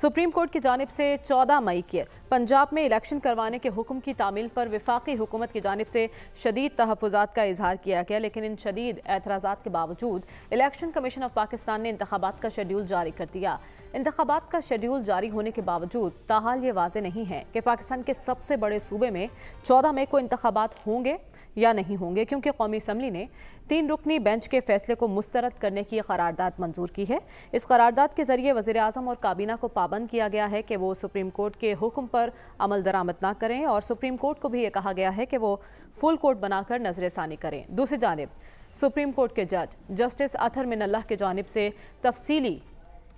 Supreme court की जानब से 14 मई के पंजाब में इलेक्शन करवाने के हुक्म की तामील पर विफाकी हुकूमत की जानब से शदीद तहफात का इजहार किया गया लेकिन इन शदीद एतराज़ा के बावजूद इलेक्शन कमीशन ऑफ पाकिस्तान ने इंतबात का शेड्यूल जारी कर दिया इंतबात का शेड्यूल जारी होने के बावजूद ताहाल ये वाज नहीं है कि पाकिस्तान के सबसे बड़े सूबे में चौदह मई को इंतबात होंगे या नहीं होंगे क्योंकि कौमी असम्बली ने तीन रुकनी बेंच के फैसले को मुस्तरद करने की करारदाद मंजूर की है इस करारदाद के जरिए वजे अजम और काबीना को पाबंद किया गया है कि वो सुप्रीम कोर्ट के हुक्म पर अमल दरामद ना करें और सुप्रीम कोर्ट को भी ये कहा गया है कि वो फुल कोर्ट बनाकर नजर षानी करें दूसरी जानब सुप्रीम कोर्ट के जज जस्टिस अथर मिनल्ला के जानब से तफसीली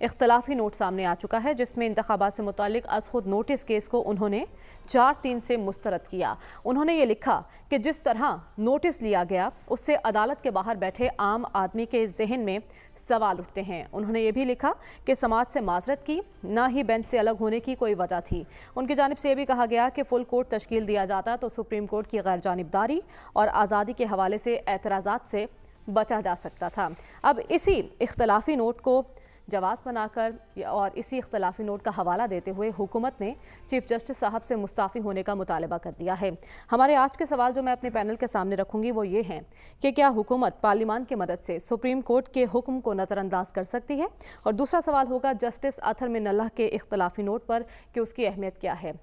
इख्तलाफी नोट सामने आ चुका है जिसमें इंतबात से मुतक असखुद नोटिस केस को उन्होंने चार तीन से मुस्तरद किया उन्होंने ये लिखा कि जिस तरह नोटिस लिया गया उससे अदालत के बाहर बैठे आम आदमी के जहन में सवाल उठते हैं उन्होंने ये भी लिखा कि समाज से माजरत की ना ही बेंच से अलग होने की कोई वजह थी उनकी जानब से यह भी कहा गया कि फुल कोर्ट तश्कील दिया जाता तो सुप्रीम कोर्ट की गैर जानबदारी और आज़ादी के हवाले से एतराज़ा से बचा जा सकता था अब इसी इख्तलाफी नोट को जवाब बनाकर और इसी इख्तलाफी नोट का हवाला देते हुए हुकूमत ने चीफ जस्टिस साहब से मुस्ताफ़ी होने का मुतालबा कर दिया है हमारे आज के सवाल जो मैं अपने पैनल के सामने रखूँगी वो ये हैं कि क्या हुकूमत पार्लीमान की मदद से सुप्रीम कोर्ट के हुक्म को नज़रअंदाज कर सकती है और दूसरा सवाल होगा जस्टिस अथर मिन के इख्तलाफी नोट पर कि उसकी अहमियत क्या है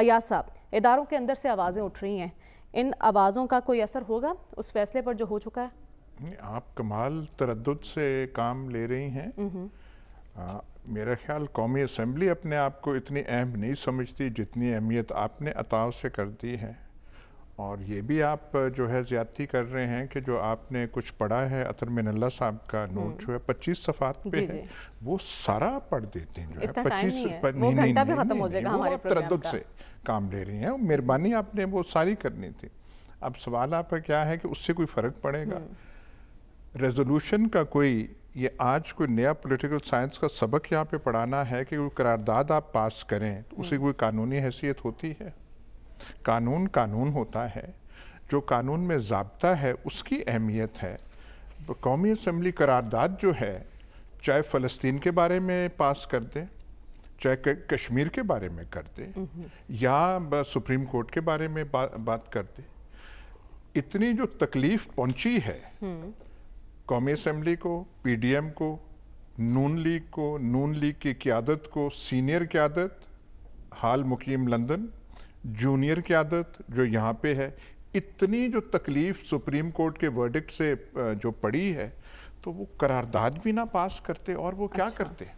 अयाज साहब इदारों के अंदर से आवाज़ें उठ रही हैं इन आवाज़ों का कोई असर होगा उस फैसले पर जो हो चुका है आप कमाल तरद से काम ले रही हैं आ, मेरा ख्याल कौमी असम्बली अपने आप को इतनी अहम नहीं समझती जितनी अहमियत आपने अताव से कर दी है और ये भी आप जो है ज़्यादती कर रहे हैं कि जो आपने कुछ पढ़ा है अतर मिनल्ला साहब का नोट हम्म। जो है पच्चीस सफ़ात पे है वो सारा पढ़ देती हैं जो है पच्चीस नहीं नहीं तरद से काम ले रही हैं मेहरबानी आपने वो सारी करनी थी अब सवाल आपका क्या है कि उससे कोई फ़र्क पड़ेगा हम्म। रेजोल्यूशन का कोई ये आज कोई नया पॉलिटिकल साइंस का सबक यहाँ पे पढ़ाना है कि कोई करारदाद आप पास करें तो उसे हम्म। कोई कानूनी हैसियत होती है कानून कानून होता है जो कानून में जबता है उसकी अहमियत है कौमी असम्बली करारदाद जो है चाहे फ़लस्तीन के बारे में पास कर दे चाहे कश्मीर के बारे में कर दे हम्म। या सुप्रीम कोर्ट के बारे में बा, बात कर दे इतनी जो तकलीफ़ पहुंची है हम्म। कौमी असम्बली को पीडीएम को नून लीग को नून लीग की क्यादत को सीनियर क्यादत हाल मुकीम लंदन जूनियर क्यादत जो यहाँ पे है इतनी जो तकलीफ़ सुप्रीम कोर्ट के वर्डिक्ट से जो पड़ी है तो वो करारदाद भी ना पास करते और वो क्या अच्छा। करते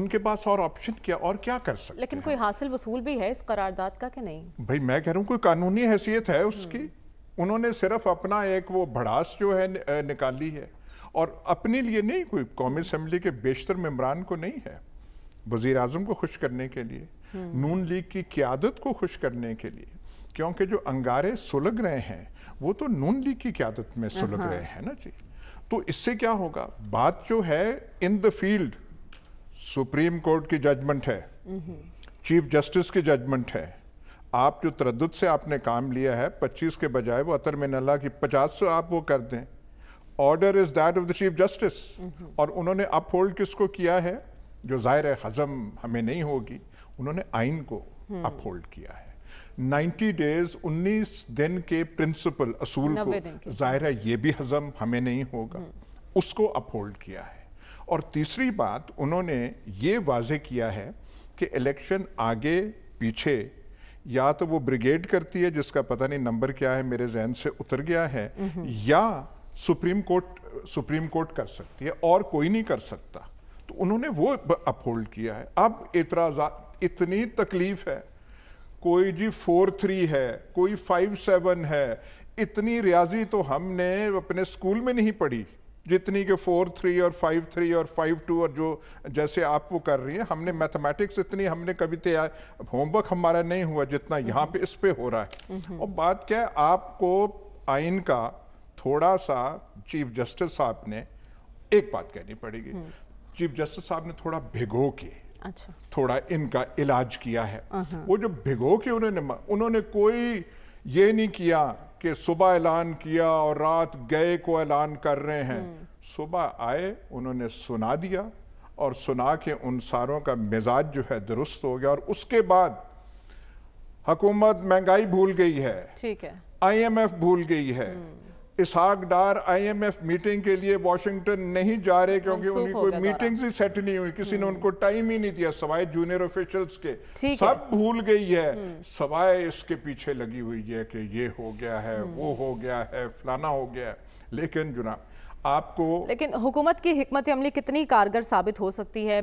उनके पास और ऑप्शन क्या और क्या कर सकते लेकिन कोई हासिल वसूल भी है इस करारदाद का कि नहीं भाई मैं कह रहा हूँ कोई कानूनी हैसियत है उसकी हम्म। उन्होंने सिर्फ अपना एक वो भड़ास जो है निकाली है और अपने लिए नहीं कोई कौमी असम्बली के बेशतर मम्बरान को नहीं है वजीर अजम को खुश करने के लिए हम्म। नून लीग की क्यादत को खुश करने के लिए क्योंकि जो अंगारे सुलग रहे हैं वो तो नून लीग की क्यादत में सुलग हाँ। रहे हैं ना जी तो इससे क्या होगा बात जो है in the field supreme court की जजमेंट है हम्म। चीफ जस्टिस की जजमेंट है आप जो तरद से आपने काम लिया है 25 के बजाय वो अतर नला की 50 से आप वो कर दें order is that of the chief justice और उन्होंने अपहोल्ड किसको किया है जो जाहिर है हजम हमें नहीं होगी उन्होंने आइन को अपहोल्ड किया है 90 डेज 19 दिन के प्रिंसिपल असूल को जाहिर है ये भी हजम हमें नहीं होगा उसको अपहोल्ड किया है और तीसरी बात उन्होंने ये वाजे किया है कि इलेक्शन आगे पीछे या तो वो ब्रिगेड करती है जिसका पता नहीं नंबर क्या है मेरे जहन से उतर गया है या सुप्रीम कोर्ट सुप्रीम कोर्ट कर सकती है और कोई नहीं कर सकता तो उन्होंने वो अपहोल्ड किया है अब एतराज़ा इतनी तकलीफ है कोई जी फोर थ्री है कोई फाइव सेवन है इतनी रियाजी तो हमने अपने स्कूल में नहीं पढ़ी जितनी के फोर थ्री और फाइव थ्री और फाइव टू और जो जैसे आप वो कर रही हैं हमने मैथमेटिक्स इतनी हमने कभी तैयार होमवर्क हमारा नहीं हुआ जितना यहाँ पे इस पे हो रहा है हम्म, हम्म। और बात क्या है आपको आइन का थोड़ा सा चीफ जस्टिस साहब ने एक बात कहनी पड़ेगी हम्म। चीफ जस्टिस साहब ने थोड़ा भिगो के अच्छा। थोड़ा इनका इलाज किया है वो जो भिगो के उन्होंने उन्होंने कोई ये नहीं किया कि सुबह ऐलान किया और रात गए को ऐलान कर रहे हैं हम्म। सुबह आए उन्होंने सुना दिया और सुना के उन सारों का मिजाज जो है दुरुस्त हो गया और उसके बाद हुकूमत महंगाई भूल गई है ठीक है आईएमएफ भूल गई है हम्म। इसहाक डार आईएमएफ मीटिंग के लिए वाशिंगटन नहीं जा रहे क्योंकि उनकी कोई मीटिंग ही सेट नहीं हुई किसी ने हम्म। उनको टाइम ही नहीं दिया सवाए जूनियर ऑफिशियल्स के सब भूल गई है हम्म। सवाए इसके पीछे लगी हुई है कि ये हो गया है हम्म। वो हो गया है फलाना हो गया है लेकिन जुना आपको लेकिन हुकूमत की हमत अमली कितनी कारगर साबित हो सकती है